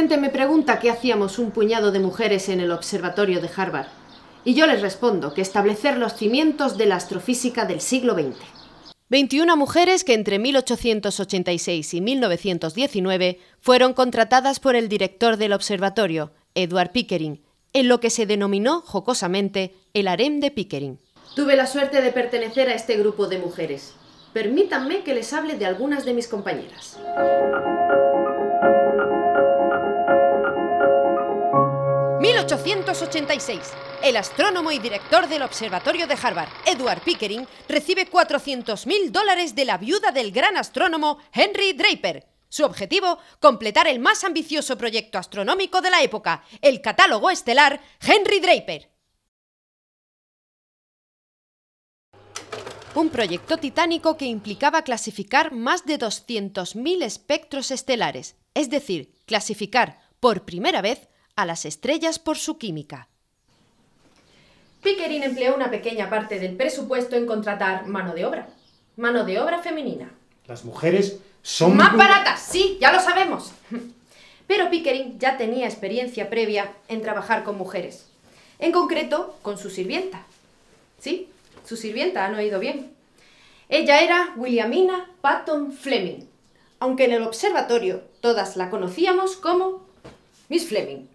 gente me pregunta qué hacíamos un puñado de mujeres en el observatorio de Harvard, y yo les respondo que establecer los cimientos de la astrofísica del siglo XX. 21 mujeres que entre 1886 y 1919 fueron contratadas por el director del observatorio, Edward Pickering, en lo que se denominó jocosamente el harem de Pickering. Tuve la suerte de pertenecer a este grupo de mujeres. Permítanme que les hable de algunas de mis compañeras. 1886, el astrónomo y director del Observatorio de Harvard, Edward Pickering, recibe 400.000 dólares de la viuda del gran astrónomo Henry Draper. Su objetivo, completar el más ambicioso proyecto astronómico de la época, el catálogo estelar Henry Draper. Un proyecto titánico que implicaba clasificar más de 200.000 espectros estelares, es decir, clasificar por primera vez a las estrellas por su química. Pickering empleó una pequeña parte del presupuesto en contratar mano de obra. Mano de obra femenina. Las mujeres son... Más baratas, sí, ya lo sabemos. Pero Pickering ya tenía experiencia previa en trabajar con mujeres. En concreto, con su sirvienta. Sí, su sirvienta, han oído bien. Ella era Williamina Patton Fleming, aunque en el observatorio todas la conocíamos como Miss Fleming.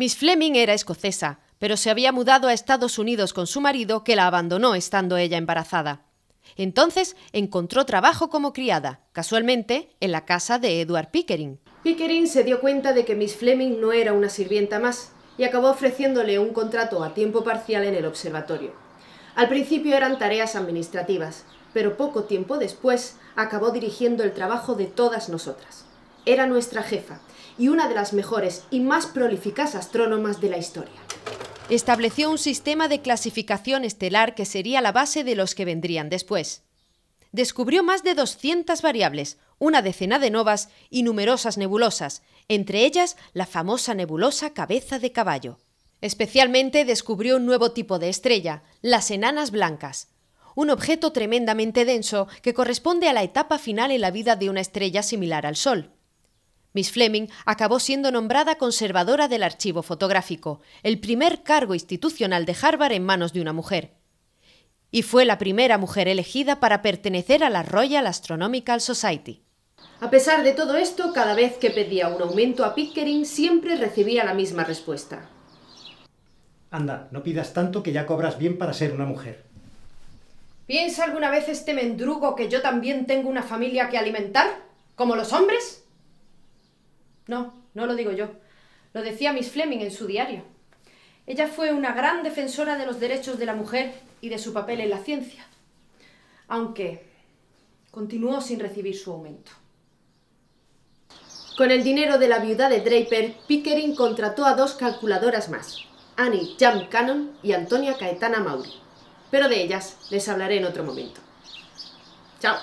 Miss Fleming era escocesa, pero se había mudado a Estados Unidos con su marido que la abandonó estando ella embarazada. Entonces encontró trabajo como criada, casualmente, en la casa de Edward Pickering. Pickering se dio cuenta de que Miss Fleming no era una sirvienta más y acabó ofreciéndole un contrato a tiempo parcial en el observatorio. Al principio eran tareas administrativas, pero poco tiempo después acabó dirigiendo el trabajo de todas nosotras era nuestra jefa y una de las mejores y más prolíficas astrónomas de la historia. Estableció un sistema de clasificación estelar que sería la base de los que vendrían después. Descubrió más de 200 variables, una decena de novas y numerosas nebulosas, entre ellas la famosa nebulosa cabeza de caballo. Especialmente descubrió un nuevo tipo de estrella, las enanas blancas, un objeto tremendamente denso que corresponde a la etapa final en la vida de una estrella similar al Sol. Miss Fleming acabó siendo nombrada conservadora del archivo fotográfico, el primer cargo institucional de Harvard en manos de una mujer. Y fue la primera mujer elegida para pertenecer a la Royal Astronomical Society. A pesar de todo esto, cada vez que pedía un aumento a Pickering siempre recibía la misma respuesta. Anda, no pidas tanto que ya cobras bien para ser una mujer. ¿Piensa alguna vez este mendrugo que yo también tengo una familia que alimentar? ¿Como los hombres? No, no lo digo yo. Lo decía Miss Fleming en su diario. Ella fue una gran defensora de los derechos de la mujer y de su papel en la ciencia. Aunque continuó sin recibir su aumento. Con el dinero de la viuda de Draper, Pickering contrató a dos calculadoras más, Annie Jam Cannon y Antonia Caetana Mauri. Pero de ellas les hablaré en otro momento. Chao.